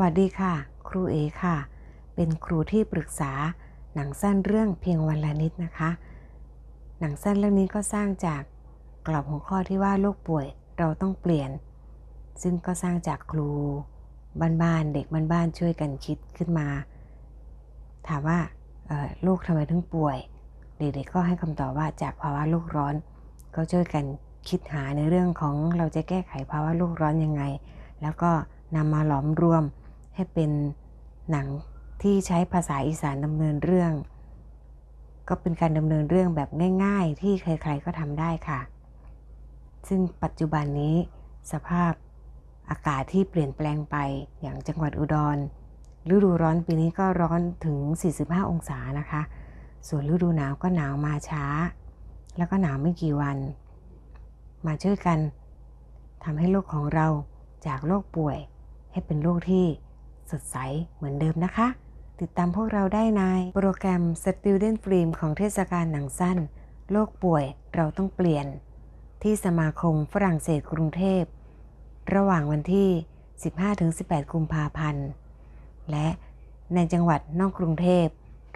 วัสดีค่ะครูเอค่ะเป็นครูที่ปรึกษาหนังสั้นเรื่องเพียงวันละนิดนะคะ หนังสั้นเรื่องนี้ก็สร้างจากกรอบหัวข้อที่ว่าโรคป่วยเราต้องเปลี่ยน ซึ่งก็สร้างจากครูบ้านๆเด็กบ้านๆช่วยกันคิดขึ้นมา ถามว่าลูกทำไมถึงป่วย เด็กๆก็ให้คำตอบว่า จากภาวะโลกร้อน ก็ช่วยกันคิดหาในเรื่องของเราจะแก้ไขภาวะโลกร้อนยังไง แล้วก็นำมาหลอมรวมให้เป็นหนังที่ใช้ภาษาอีสานดำเนินเรื่อง ก็เป็นการดำเนินเรื่องแบบง่ายๆที่ใครๆก็ทำได้ค่ะ ซึ่งปัจจุบันนี้ สภาพอากาศที่เปลี่ยนแปลงไปอย่างจังหวัดอุดรฤดูร้อนปีนี้ก็ร้อนถึง 45 องศานะคะ ส่วนฤดูหนาวก็หนาวมาช้า แล้วก็หนาวไม่กี่วัน มาช่วยกันทำให้โลกของเราจากโรคป่วย ให้เป็นโรคที่สดใสเหมือนเดิมนะคะ ติดตามพวกเราได้ในโปรแกรม Student Film ของเทศกาลหนังสั้น โลกป่วยเราต้องเปลี่ยนที่สมาคมฝรั่งเศสกรุงเทพ ระหว่างวันที่ 15-18 กุมภาพันธ์และในจังหวัดนอกกรุงเทพ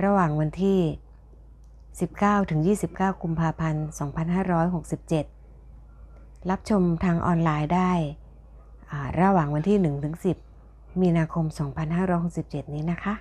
ระหว่างวันที่ 19-29 กุมภาพันธ์ 2567 รับชมทางออนไลน์ได้ ระหว่างวันที่ 1-10มีนาคม 2567 นี้นะคะ